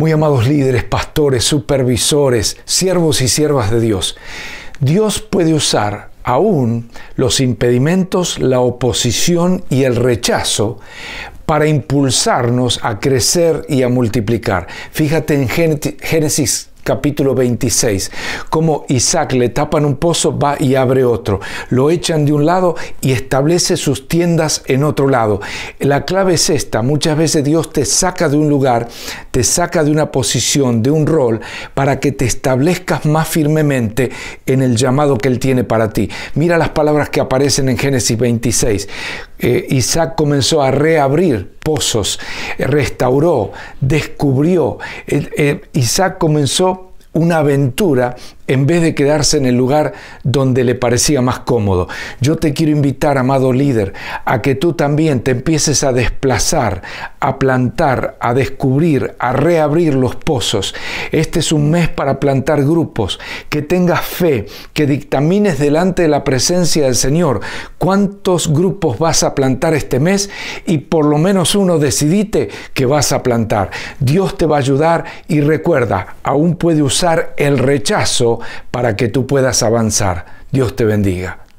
Muy amados líderes, pastores, supervisores, siervos y siervas de Dios, Dios puede usar aún los impedimentos, la oposición y el rechazo para impulsarnos a crecer y a multiplicar. Fíjate en Génesis capítulo 26, como Isaac le tapan un pozo, va y abre otro, lo echan de un lado y establece sus tiendas en otro lado. La clave es esta, muchas veces Dios te saca de un lugar, te saca de una posición, de un rol, para que te establezcas más firmemente en el llamado que Él tiene para ti. Mira las palabras que aparecen en Génesis 26. Eh, Isaac comenzó a reabrir pozos, restauró, descubrió. Eh, eh, Isaac comenzó una aventura en vez de quedarse en el lugar donde le parecía más cómodo. Yo te quiero invitar, amado líder, a que tú también te empieces a desplazar, a plantar, a descubrir, a reabrir los pozos. Este es un mes para plantar grupos, que tengas fe, que dictamines delante de la presencia del Señor cuántos grupos vas a plantar este mes y por lo menos uno decidite que vas a plantar. Dios te va a ayudar y recuerda, aún puede usar el rechazo para que tú puedas avanzar. Dios te bendiga.